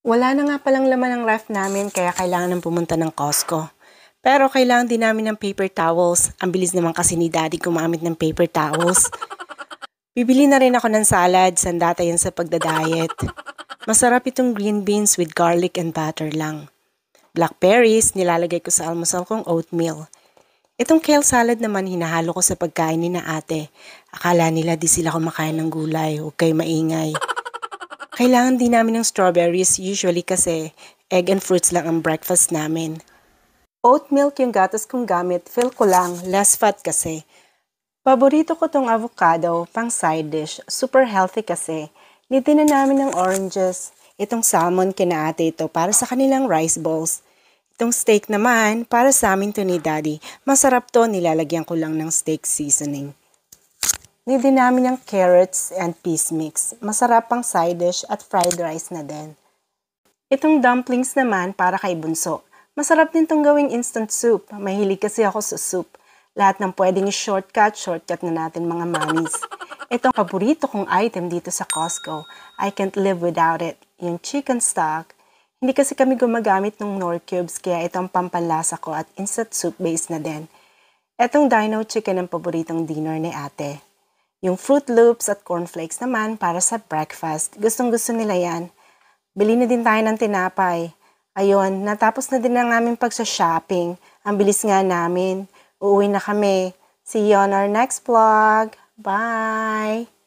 Wala na nga palang laman ng ref namin kaya kailangan nang pumunta ng Costco. Pero kailangan din namin ng paper towels. Ang bilis naman kasi ni daddy gumamit ng paper towels. Bibili na rin ako ng salad, sandata yan sa pagda-diet. Masarap itong green beans with garlic and butter lang. Blackberries, nilalagay ko sa almusal kong oatmeal. Itong kale salad naman hinahalo ko sa pagkain ni na ate. Akala nila di sila kumakain ng gulay, huwag kayo maingay. Kailangan din namin ng strawberries usually kasi egg and fruits lang ang breakfast namin. Oat milk yung gatas kong gamit, feel ko lang, less fat kasi. Paborito ko tong avocado, pang side dish, super healthy kasi. Niti na namin ng oranges. Itong salmon kina ate ito para sa kanilang rice balls. Itong steak naman, para sa amin to ni daddy. Masarap to, nilalagyan ko lang ng steak seasoning. Nili namin yung carrots and peas mix. Masarap pang side dish at fried rice na din. Itong dumplings naman para kay bunso. Masarap din tong gawing instant soup. Mahilig kasi ako sa soup. Lahat ng pwedeng shortcut, shortcut na natin mga mamis. Itong paborito kong item dito sa Costco. I can't live without it. Yung chicken stock, hindi kasi kami gumagamit ng nor cubes kaya ito ang pampalasa ko at instant soup base na din. Etong dino chicken ang paboritong dinner ni ate. Yung Fruit Loops at cornflakes naman para sa breakfast. Gustong gusto nila yan. Bili na din tayo ng tinapay. Ayun, natapos na din ang aming pagsa-shopping. Ang bilis nga namin. Uuwi na kami. See you on our next vlog. Bye!